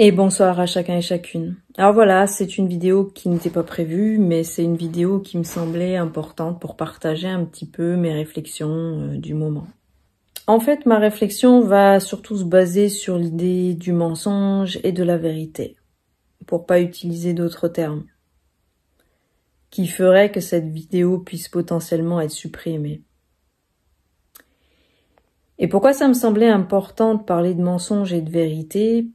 Et bonsoir à chacun et chacune. Alors voilà, c'est une vidéo qui n'était pas prévue, mais c'est une vidéo qui me semblait importante pour partager un petit peu mes réflexions euh, du moment. En fait, ma réflexion va surtout se baser sur l'idée du mensonge et de la vérité, pour pas utiliser d'autres termes, qui ferait que cette vidéo puisse potentiellement être supprimée. Et pourquoi ça me semblait important de parler de mensonge et de vérité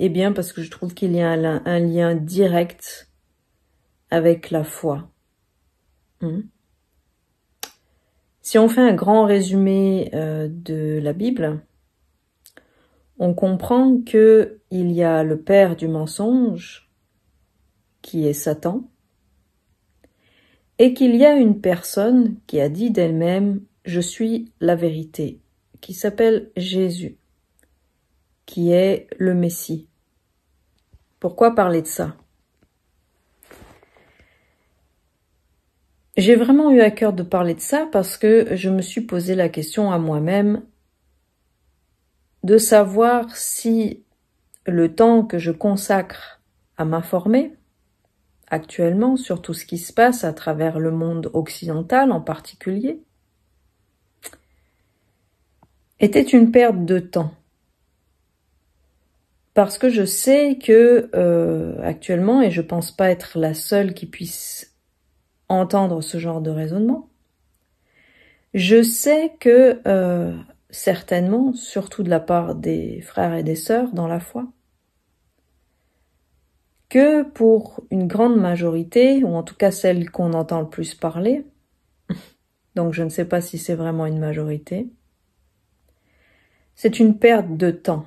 eh bien, parce que je trouve qu'il y a un, lien direct avec la foi. Hmm. Si on fait un grand résumé euh, de la Bible, on comprend qu'il y a le père du mensonge, qui est Satan, et qu'il y a une personne qui a dit d'elle-même « Je suis la vérité », qui s'appelle Jésus qui est le Messie. Pourquoi parler de ça J'ai vraiment eu à cœur de parler de ça parce que je me suis posé la question à moi-même de savoir si le temps que je consacre à m'informer actuellement sur tout ce qui se passe à travers le monde occidental en particulier était une perte de temps parce que je sais que euh, actuellement, et je ne pense pas être la seule qui puisse entendre ce genre de raisonnement, je sais que euh, certainement, surtout de la part des frères et des sœurs dans la foi, que pour une grande majorité, ou en tout cas celle qu'on entend le plus parler, donc je ne sais pas si c'est vraiment une majorité, c'est une perte de temps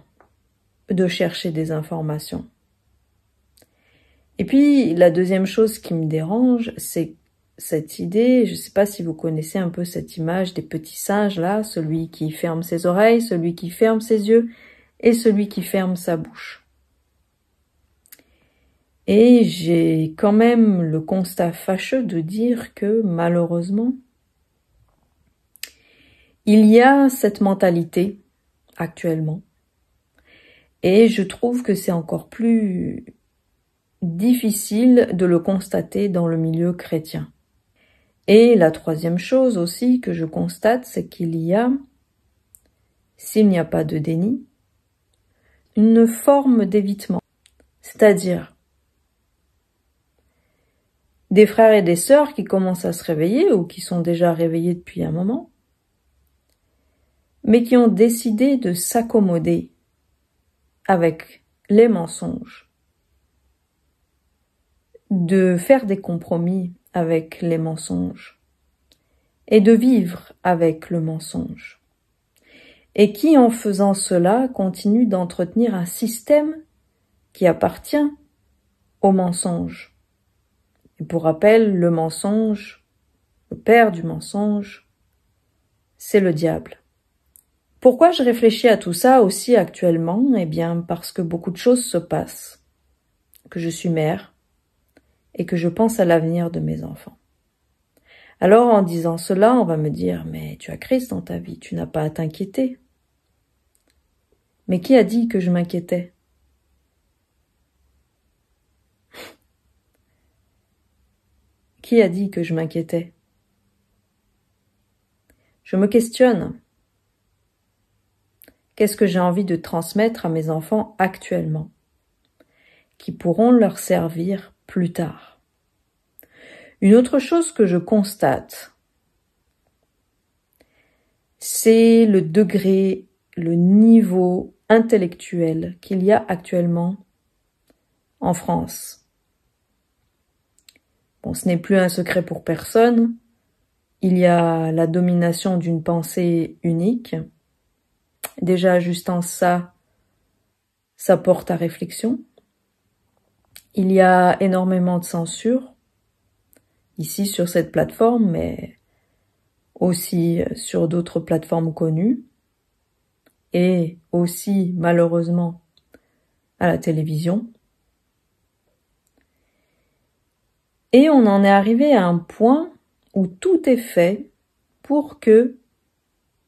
de chercher des informations. Et puis, la deuxième chose qui me dérange, c'est cette idée, je ne sais pas si vous connaissez un peu cette image des petits singes là, celui qui ferme ses oreilles, celui qui ferme ses yeux et celui qui ferme sa bouche. Et j'ai quand même le constat fâcheux de dire que malheureusement, il y a cette mentalité actuellement et je trouve que c'est encore plus difficile de le constater dans le milieu chrétien. Et la troisième chose aussi que je constate, c'est qu'il y a, s'il n'y a pas de déni, une forme d'évitement. C'est-à-dire des frères et des sœurs qui commencent à se réveiller ou qui sont déjà réveillés depuis un moment, mais qui ont décidé de s'accommoder avec les mensonges, de faire des compromis avec les mensonges et de vivre avec le mensonge. Et qui, en faisant cela, continue d'entretenir un système qui appartient au mensonge. Et pour rappel, le mensonge, le père du mensonge, c'est le diable. Pourquoi je réfléchis à tout ça aussi actuellement Eh bien parce que beaucoup de choses se passent, que je suis mère et que je pense à l'avenir de mes enfants. Alors en disant cela, on va me dire mais tu as Christ dans ta vie, tu n'as pas à t'inquiéter. Mais qui a dit que je m'inquiétais Qui a dit que je m'inquiétais Je me questionne Qu'est-ce que j'ai envie de transmettre à mes enfants actuellement qui pourront leur servir plus tard. Une autre chose que je constate, c'est le degré, le niveau intellectuel qu'il y a actuellement en France. Bon, ce n'est plus un secret pour personne. Il y a la domination d'une pensée unique, Déjà, juste en ça, ça porte à réflexion. Il y a énormément de censure, ici sur cette plateforme, mais aussi euh, sur d'autres plateformes connues, et aussi, malheureusement, à la télévision. Et on en est arrivé à un point où tout est fait pour que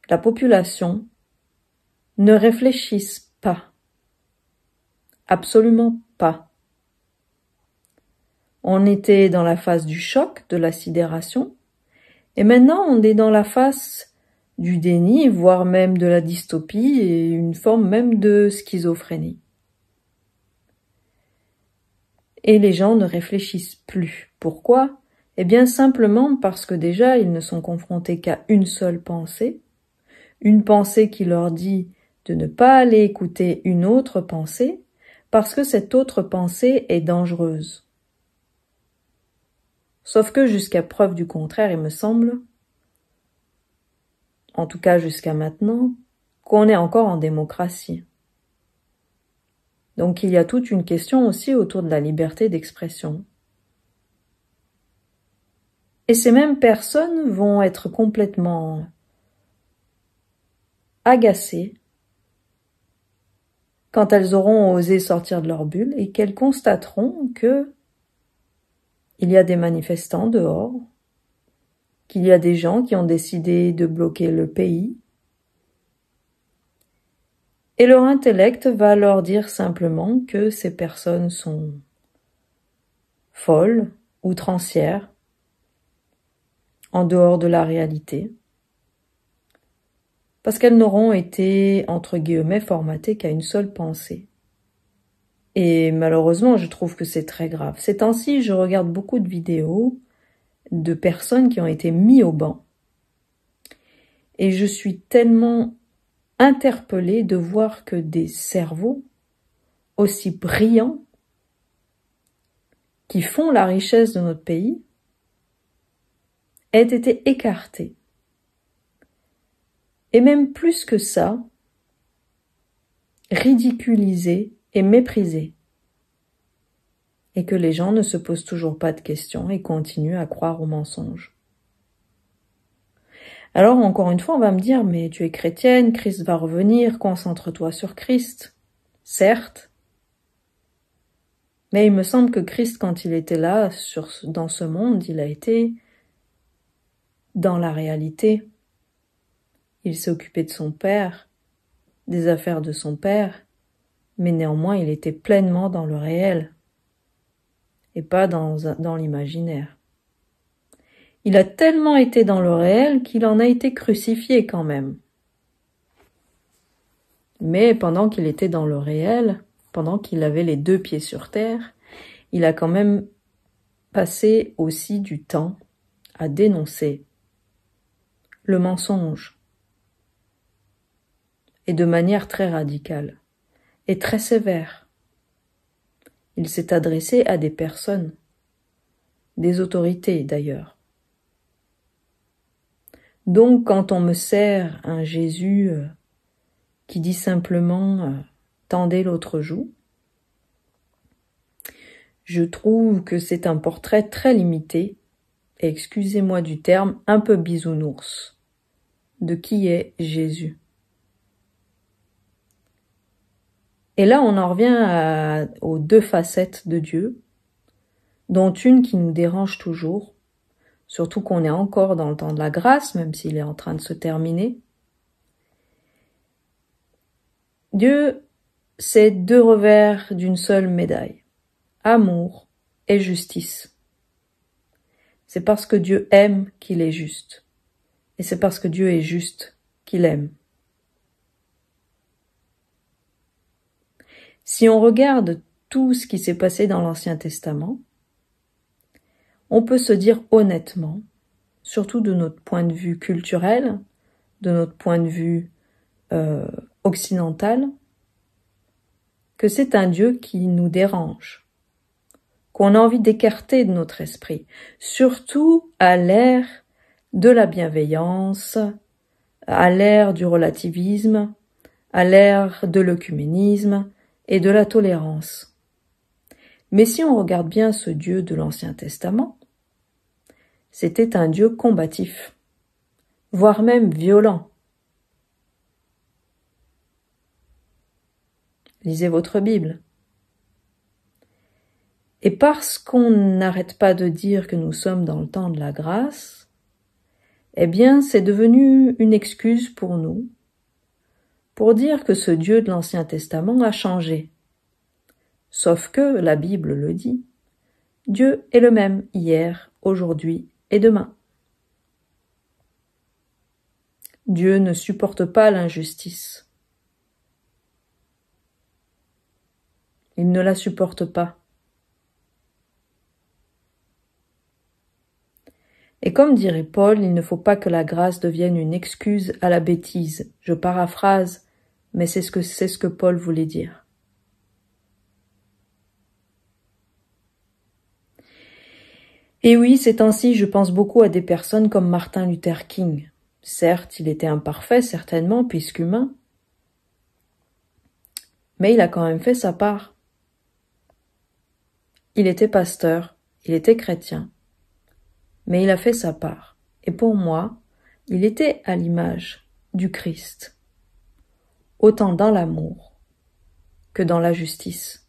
la population ne réfléchissent pas. Absolument pas. On était dans la phase du choc, de la sidération, et maintenant on est dans la phase du déni, voire même de la dystopie et une forme même de schizophrénie. Et les gens ne réfléchissent plus. Pourquoi Eh bien simplement parce que déjà ils ne sont confrontés qu'à une seule pensée, une pensée qui leur dit de ne pas aller écouter une autre pensée parce que cette autre pensée est dangereuse. Sauf que jusqu'à preuve du contraire, il me semble, en tout cas jusqu'à maintenant, qu'on est encore en démocratie. Donc il y a toute une question aussi autour de la liberté d'expression. Et ces mêmes personnes vont être complètement agacées quand elles auront osé sortir de leur bulle et qu'elles constateront que il y a des manifestants dehors, qu'il y a des gens qui ont décidé de bloquer le pays, et leur intellect va leur dire simplement que ces personnes sont folles, outrancières, en dehors de la réalité parce qu'elles n'auront été, entre guillemets, formatées qu'à une seule pensée. Et malheureusement, je trouve que c'est très grave. Ces temps-ci, je regarde beaucoup de vidéos de personnes qui ont été mises au banc. Et je suis tellement interpellée de voir que des cerveaux aussi brillants qui font la richesse de notre pays aient été écartés et même plus que ça, ridiculisé et méprisé. Et que les gens ne se posent toujours pas de questions et continuent à croire aux mensonges. Alors encore une fois, on va me dire, mais tu es chrétienne, Christ va revenir, concentre-toi sur Christ. Certes. Mais il me semble que Christ, quand il était là, dans ce monde, il a été dans la réalité. Il s'est occupé de son père, des affaires de son père, mais néanmoins il était pleinement dans le réel et pas dans, dans l'imaginaire. Il a tellement été dans le réel qu'il en a été crucifié quand même. Mais pendant qu'il était dans le réel, pendant qu'il avait les deux pieds sur terre, il a quand même passé aussi du temps à dénoncer le mensonge, et de manière très radicale, et très sévère. Il s'est adressé à des personnes, des autorités d'ailleurs. Donc quand on me sert un Jésus euh, qui dit simplement euh, tendez l'autre joue, je trouve que c'est un portrait très limité, et excusez-moi du terme, un peu bisounours, de qui est Jésus. Et là, on en revient euh, aux deux facettes de Dieu, dont une qui nous dérange toujours, surtout qu'on est encore dans le temps de la grâce, même s'il est en train de se terminer. Dieu, c'est deux revers d'une seule médaille, amour et justice. C'est parce que Dieu aime qu'il est juste, et c'est parce que Dieu est juste qu'il aime. Si on regarde tout ce qui s'est passé dans l'Ancien Testament, on peut se dire honnêtement, surtout de notre point de vue culturel, de notre point de vue euh, occidental, que c'est un Dieu qui nous dérange, qu'on a envie d'écarter de notre esprit, surtout à l'ère de la bienveillance, à l'ère du relativisme, à l'ère de l'œcuménisme, et de la tolérance. Mais si on regarde bien ce Dieu de l'Ancien Testament, c'était un Dieu combatif, voire même violent. Lisez votre Bible. Et parce qu'on n'arrête pas de dire que nous sommes dans le temps de la grâce, eh bien c'est devenu une excuse pour nous pour dire que ce Dieu de l'Ancien Testament a changé. Sauf que, la Bible le dit, Dieu est le même hier, aujourd'hui et demain. Dieu ne supporte pas l'injustice. Il ne la supporte pas. Et comme dirait Paul, il ne faut pas que la grâce devienne une excuse à la bêtise. Je paraphrase mais c'est ce que c'est ce que Paul voulait dire. Et oui, c'est ainsi. je pense beaucoup à des personnes comme Martin Luther King. Certes, il était imparfait, certainement, puisqu'humain, mais il a quand même fait sa part. Il était pasteur, il était chrétien, mais il a fait sa part. Et pour moi, il était à l'image du Christ autant dans l'amour que dans la justice.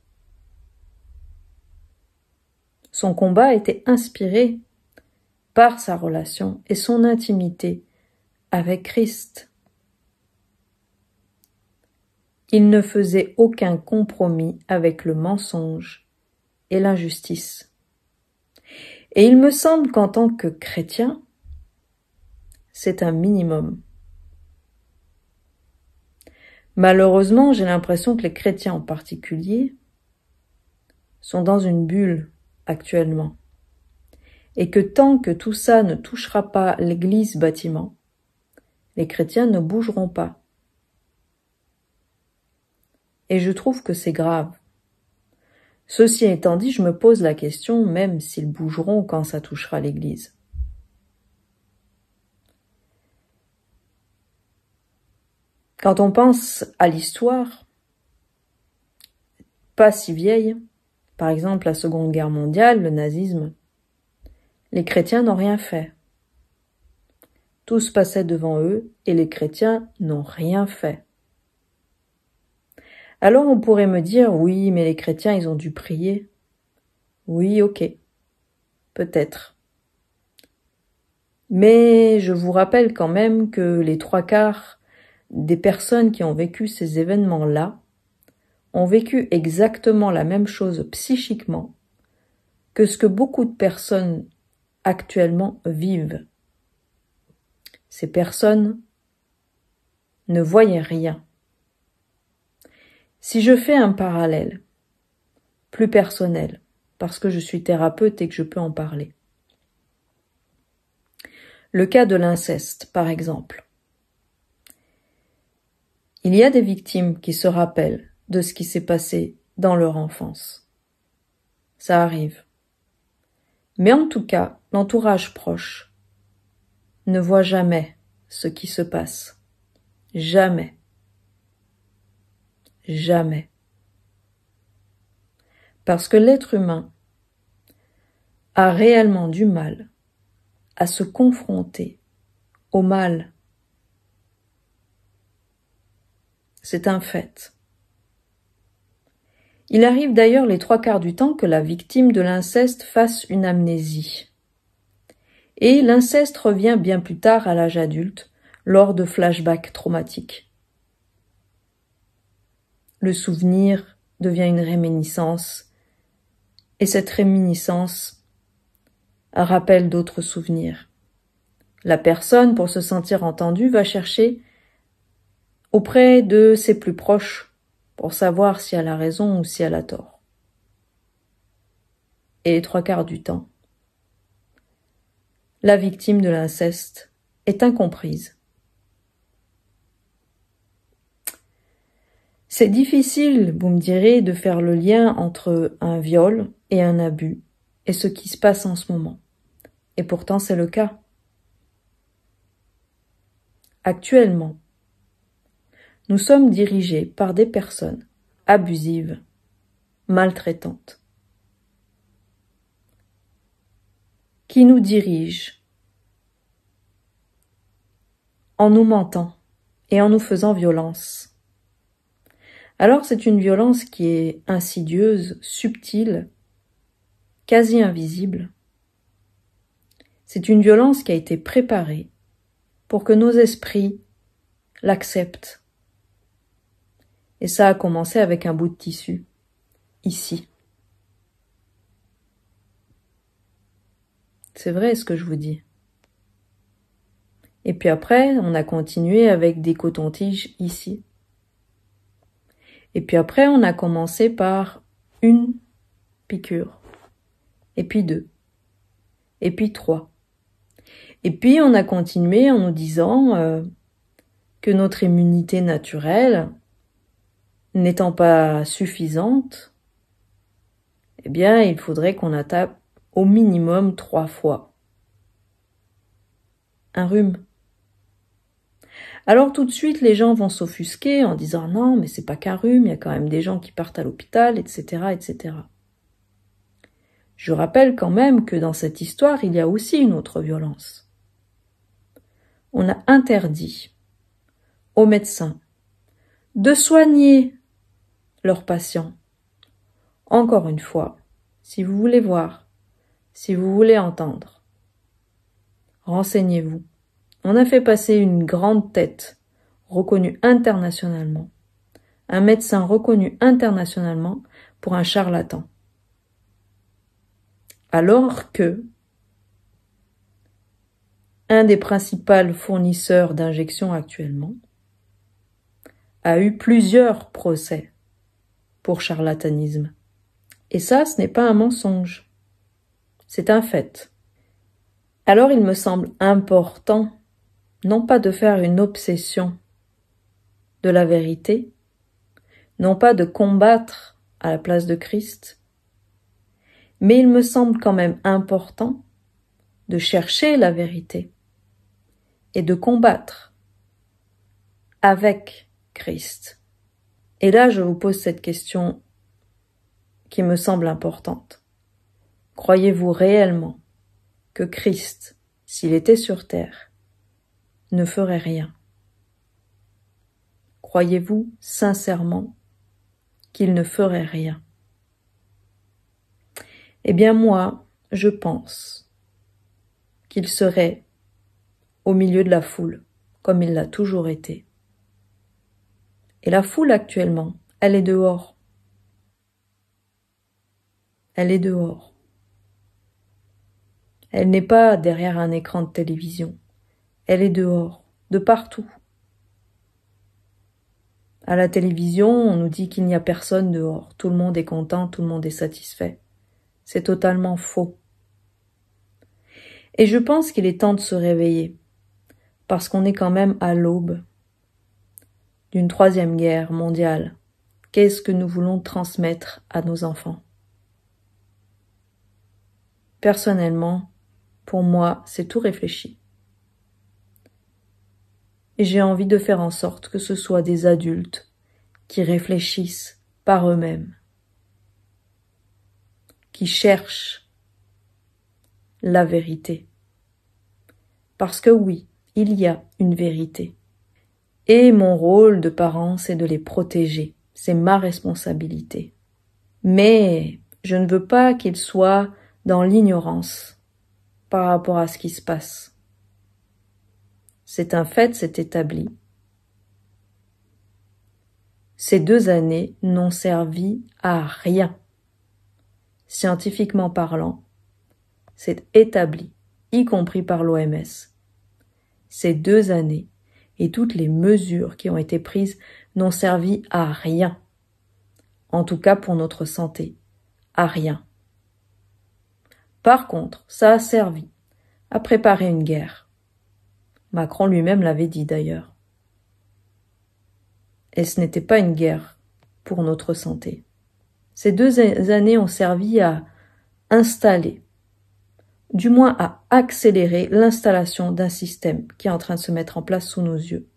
Son combat était inspiré par sa relation et son intimité avec Christ. Il ne faisait aucun compromis avec le mensonge et l'injustice. Et il me semble qu'en tant que chrétien, c'est un minimum. Malheureusement, j'ai l'impression que les chrétiens en particulier sont dans une bulle actuellement. Et que tant que tout ça ne touchera pas l'église bâtiment, les chrétiens ne bougeront pas. Et je trouve que c'est grave. Ceci étant dit, je me pose la question, même s'ils bougeront quand ça touchera l'église. Quand on pense à l'histoire, pas si vieille, par exemple la Seconde Guerre mondiale, le nazisme, les chrétiens n'ont rien fait. Tout se passait devant eux et les chrétiens n'ont rien fait. Alors on pourrait me dire oui, mais les chrétiens, ils ont dû prier. Oui, ok. Peut-être. Mais je vous rappelle quand même que les trois quarts des personnes qui ont vécu ces événements-là ont vécu exactement la même chose psychiquement que ce que beaucoup de personnes actuellement vivent. Ces personnes ne voyaient rien. Si je fais un parallèle plus personnel, parce que je suis thérapeute et que je peux en parler. Le cas de l'inceste, par exemple. Il y a des victimes qui se rappellent de ce qui s'est passé dans leur enfance. Ça arrive. Mais en tout cas, l'entourage proche ne voit jamais ce qui se passe. Jamais. Jamais. Parce que l'être humain a réellement du mal à se confronter au mal c'est un fait. Il arrive d'ailleurs les trois quarts du temps que la victime de l'inceste fasse une amnésie. Et l'inceste revient bien plus tard à l'âge adulte, lors de flashbacks traumatiques. Le souvenir devient une réminiscence, et cette réminiscence rappelle d'autres souvenirs. La personne, pour se sentir entendue, va chercher auprès de ses plus proches pour savoir si elle a raison ou si elle a tort. Et les trois quarts du temps, la victime de l'inceste est incomprise. C'est difficile, vous me direz, de faire le lien entre un viol et un abus et ce qui se passe en ce moment. Et pourtant c'est le cas. Actuellement, nous sommes dirigés par des personnes abusives, maltraitantes, qui nous dirigent en nous mentant et en nous faisant violence. Alors c'est une violence qui est insidieuse, subtile, quasi invisible. C'est une violence qui a été préparée pour que nos esprits l'acceptent et ça a commencé avec un bout de tissu. Ici. C'est vrai ce que je vous dis. Et puis après, on a continué avec des cotons-tiges ici. Et puis après, on a commencé par une piqûre. Et puis deux. Et puis trois. Et puis on a continué en nous disant euh, que notre immunité naturelle, n'étant pas suffisante, eh bien, il faudrait qu'on attaque au minimum trois fois. Un rhume. Alors tout de suite, les gens vont s'offusquer en disant non, mais c'est pas qu'un rhume, il y a quand même des gens qui partent à l'hôpital, etc., etc. Je rappelle quand même que dans cette histoire, il y a aussi une autre violence. On a interdit aux médecins de soigner leurs patients. Encore une fois, si vous voulez voir, si vous voulez entendre, renseignez-vous. On a fait passer une grande tête, reconnue internationalement, un médecin reconnu internationalement pour un charlatan. Alors que un des principaux fournisseurs d'injections actuellement, a eu plusieurs procès pour charlatanisme. Et ça, ce n'est pas un mensonge. C'est un fait. Alors il me semble important, non pas de faire une obsession de la vérité, non pas de combattre à la place de Christ, mais il me semble quand même important de chercher la vérité et de combattre avec Christ. Et là, je vous pose cette question qui me semble importante. Croyez-vous réellement que Christ, s'il était sur terre, ne ferait rien Croyez-vous sincèrement qu'il ne ferait rien Eh bien moi, je pense qu'il serait au milieu de la foule, comme il l'a toujours été. Et la foule actuellement, elle est dehors. Elle est dehors. Elle n'est pas derrière un écran de télévision. Elle est dehors, de partout. À la télévision, on nous dit qu'il n'y a personne dehors. Tout le monde est content, tout le monde est satisfait. C'est totalement faux. Et je pense qu'il est temps de se réveiller. Parce qu'on est quand même à l'aube d'une troisième guerre mondiale, qu'est-ce que nous voulons transmettre à nos enfants Personnellement, pour moi, c'est tout réfléchi. Et j'ai envie de faire en sorte que ce soit des adultes qui réfléchissent par eux-mêmes, qui cherchent la vérité. Parce que oui, il y a une vérité. Et mon rôle de parent, c'est de les protéger. C'est ma responsabilité. Mais je ne veux pas qu'ils soient dans l'ignorance par rapport à ce qui se passe. C'est un fait, c'est établi. Ces deux années n'ont servi à rien. Scientifiquement parlant, c'est établi, y compris par l'OMS. Ces deux années et toutes les mesures qui ont été prises n'ont servi à rien. En tout cas pour notre santé. À rien. Par contre, ça a servi à préparer une guerre. Macron lui-même l'avait dit d'ailleurs. Et ce n'était pas une guerre pour notre santé. Ces deux années ont servi à installer du moins à accélérer l'installation d'un système qui est en train de se mettre en place sous nos yeux.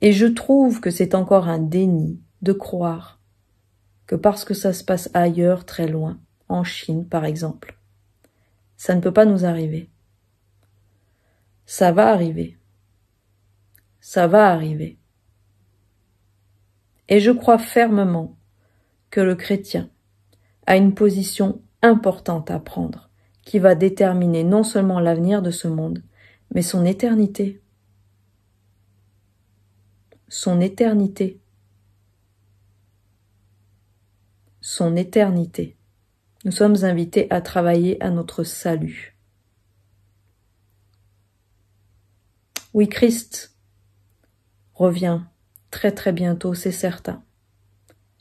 Et je trouve que c'est encore un déni de croire que parce que ça se passe ailleurs très loin, en Chine par exemple, ça ne peut pas nous arriver. Ça va arriver. Ça va arriver. Et je crois fermement que le chrétien a une position importante à prendre, qui va déterminer non seulement l'avenir de ce monde, mais son éternité. Son éternité. Son éternité. Nous sommes invités à travailler à notre salut. Oui, Christ revient très très bientôt, c'est certain.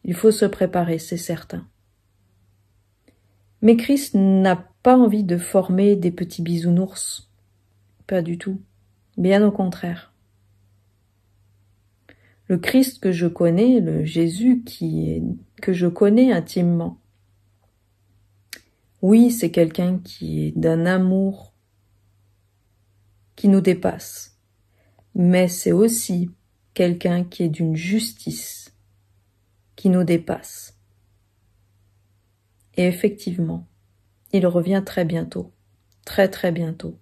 Il faut se préparer, c'est certain. Mais Christ n'a pas envie de former des petits bisounours. Pas du tout. Bien au contraire. Le Christ que je connais, le Jésus qui est, que je connais intimement. Oui, c'est quelqu'un qui est d'un amour qui nous dépasse, mais c'est aussi quelqu'un qui est d'une justice qui nous dépasse. Et effectivement, il revient très bientôt. Très très bientôt.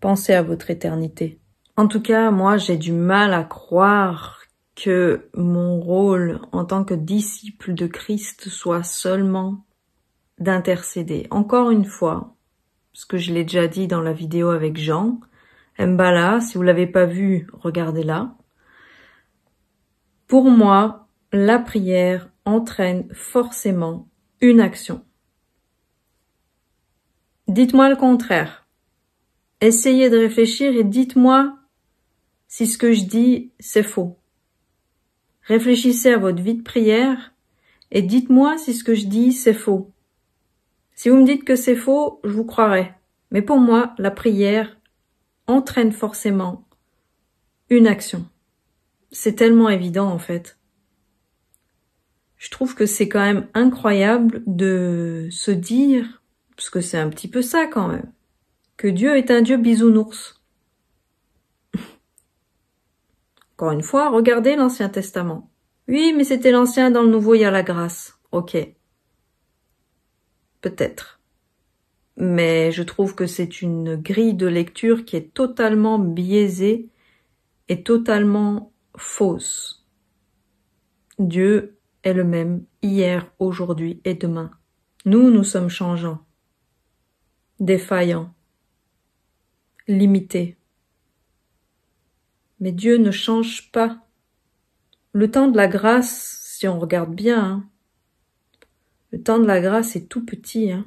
Pensez à votre éternité. En tout cas, moi, j'ai du mal à croire que mon rôle en tant que disciple de Christ soit seulement d'intercéder. Encore une fois, ce que je l'ai déjà dit dans la vidéo avec Jean, Mbala, si vous l'avez pas vu, regardez-la. Pour moi, la prière entraîne forcément une action. Dites-moi le contraire. Essayez de réfléchir et dites-moi si ce que je dis, c'est faux. Réfléchissez à votre vie de prière et dites-moi si ce que je dis, c'est faux. Si vous me dites que c'est faux, je vous croirai. Mais pour moi, la prière entraîne forcément une action. C'est tellement évident en fait. Je trouve que c'est quand même incroyable de se dire parce que c'est un petit peu ça quand même. Que Dieu est un Dieu bisounours. Encore une fois, regardez l'Ancien Testament. Oui, mais c'était l'Ancien, dans le Nouveau, il y a la grâce. Ok. Peut-être. Mais je trouve que c'est une grille de lecture qui est totalement biaisée et totalement fausse. Dieu est le même hier, aujourd'hui et demain. Nous, nous sommes changeants défaillant, limité. Mais Dieu ne change pas. Le temps de la grâce, si on regarde bien, hein, le temps de la grâce est tout petit. Hein.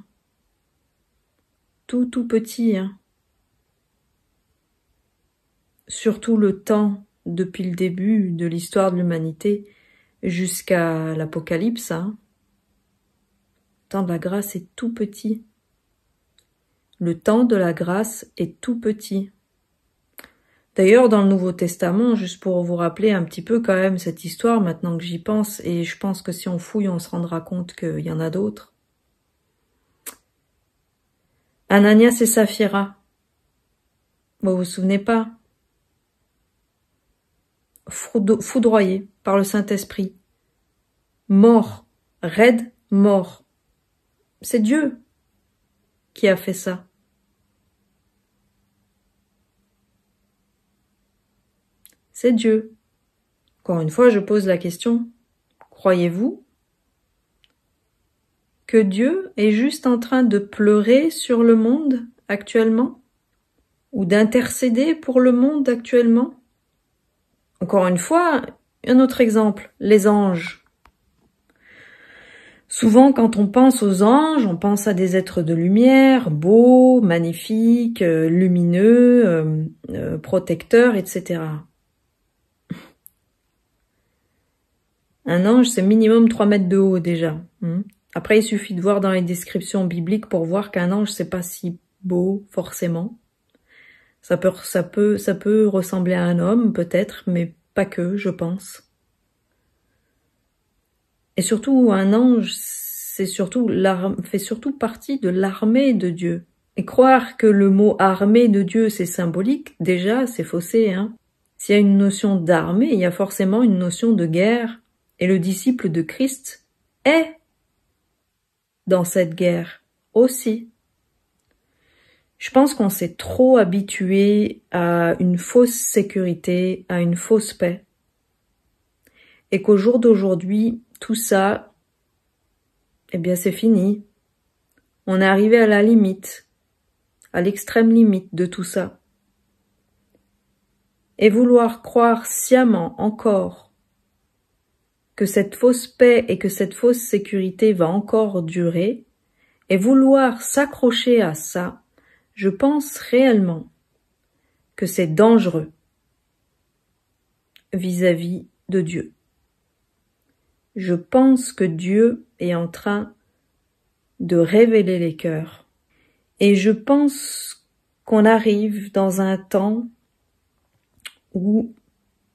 tout, tout petit. Hein. Surtout le temps depuis le début de l'histoire de l'humanité jusqu'à l'Apocalypse. Le temps de la grâce est tout petit. Le temps de la grâce est tout petit. D'ailleurs, dans le Nouveau Testament, juste pour vous rappeler un petit peu quand même cette histoire, maintenant que j'y pense, et je pense que si on fouille, on se rendra compte qu'il y en a d'autres. Ananias et Saphira. Vous vous souvenez pas foudroyé par le Saint-Esprit. Mort. Raide, mort. C'est Dieu qui a fait ça. c'est Dieu. Encore une fois, je pose la question. Croyez-vous que Dieu est juste en train de pleurer sur le monde actuellement ou d'intercéder pour le monde actuellement Encore une fois, un autre exemple, les anges. Souvent, quand on pense aux anges, on pense à des êtres de lumière, beaux, magnifiques, euh, lumineux, euh, euh, protecteurs, etc. Un ange, c'est minimum trois mètres de haut déjà. Hmm. Après, il suffit de voir dans les descriptions bibliques pour voir qu'un ange, c'est pas si beau forcément. Ça peut, ça peut, ça peut ressembler à un homme peut-être, mais pas que, je pense. Et surtout, un ange, c'est surtout fait surtout partie de l'armée de Dieu. Et croire que le mot armée de Dieu c'est symbolique, déjà c'est faussé. Hein S'il y a une notion d'armée, il y a forcément une notion de guerre et le disciple de Christ est dans cette guerre aussi. Je pense qu'on s'est trop habitué à une fausse sécurité, à une fausse paix. Et qu'au jour d'aujourd'hui, tout ça, eh bien c'est fini. On est arrivé à la limite, à l'extrême limite de tout ça. Et vouloir croire sciemment encore que cette fausse paix et que cette fausse sécurité va encore durer, et vouloir s'accrocher à ça, je pense réellement que c'est dangereux vis-à-vis de Dieu. Je pense que Dieu est en train de révéler les cœurs. Et je pense qu'on arrive dans un temps où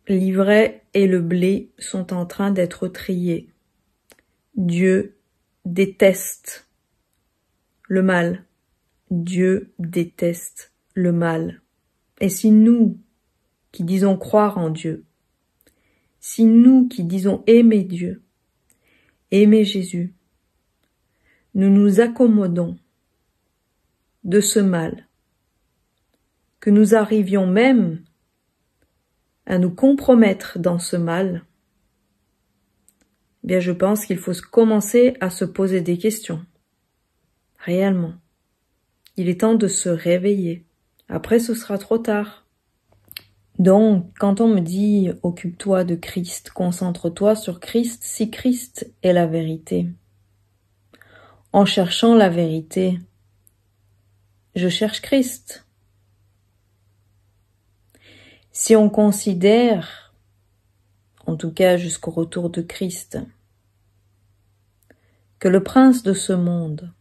l'ivraie et le blé sont en train d'être triés. Dieu déteste le mal. Dieu déteste le mal. Et si nous, qui disons croire en Dieu, si nous qui disons aimer Dieu, aimer Jésus, nous nous accommodons de ce mal, que nous arrivions même à nous compromettre dans ce mal, eh bien je pense qu'il faut commencer à se poser des questions. Réellement. Il est temps de se réveiller. Après ce sera trop tard. Donc, quand on me dit occupe-toi de Christ, concentre-toi sur Christ, si Christ est la vérité. En cherchant la vérité, je cherche Christ. Si on considère, en tout cas jusqu'au retour de Christ, que le prince de ce monde,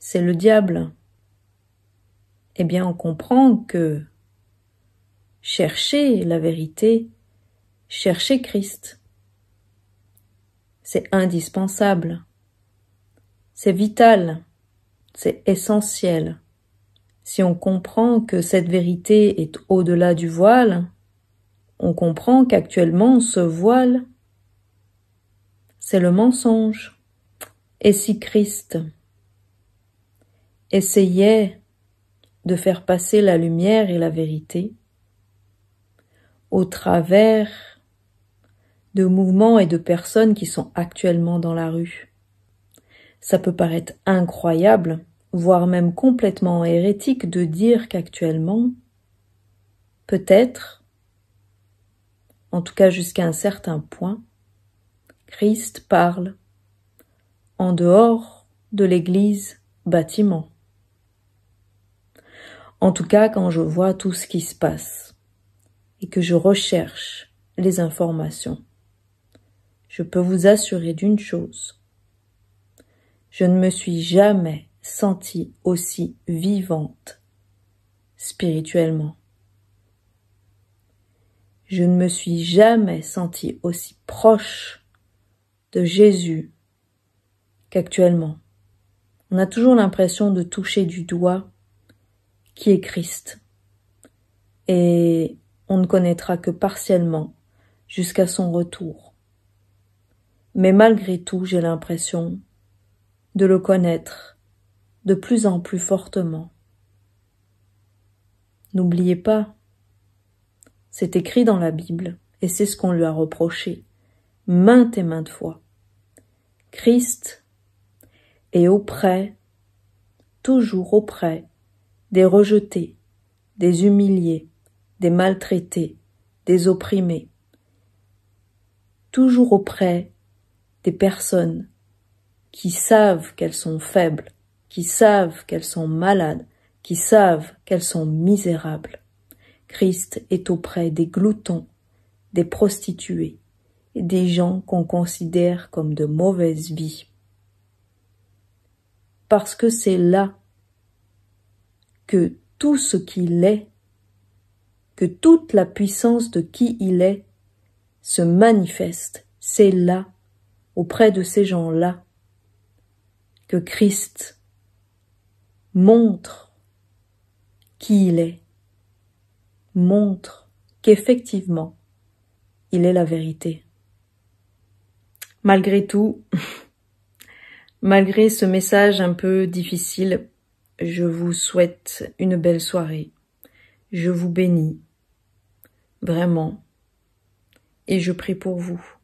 c'est le diable, eh bien on comprend que chercher la vérité, chercher Christ, c'est indispensable, c'est vital, c'est essentiel si on comprend que cette vérité est au-delà du voile, on comprend qu'actuellement ce voile, c'est le mensonge. Et si Christ essayait de faire passer la lumière et la vérité au travers de mouvements et de personnes qui sont actuellement dans la rue. Ça peut paraître incroyable, voire même complètement hérétique de dire qu'actuellement, peut-être, en tout cas jusqu'à un certain point, Christ parle en dehors de l'Église bâtiment. En tout cas quand je vois tout ce qui se passe et que je recherche les informations, je peux vous assurer d'une chose, je ne me suis jamais sentie aussi vivante spirituellement. Je ne me suis jamais sentie aussi proche de Jésus qu'actuellement. On a toujours l'impression de toucher du doigt qui est Christ. Et on ne connaîtra que partiellement jusqu'à son retour. Mais malgré tout, j'ai l'impression de le connaître de plus en plus fortement. N'oubliez pas, c'est écrit dans la Bible, et c'est ce qu'on lui a reproché, maintes et maintes fois. Christ est auprès, toujours auprès, des rejetés, des humiliés, des maltraités, des opprimés, toujours auprès des personnes qui savent qu'elles sont faibles, qui savent qu'elles sont malades, qui savent qu'elles sont misérables. Christ est auprès des gloutons, des prostituées, et des gens qu'on considère comme de mauvaises vies. Parce que c'est là que tout ce qu'il est, que toute la puissance de qui il est se manifeste. C'est là, auprès de ces gens-là, que Christ montre qui il est, montre qu'effectivement, il est la vérité. Malgré tout, malgré ce message un peu difficile, je vous souhaite une belle soirée. Je vous bénis, vraiment, et je prie pour vous.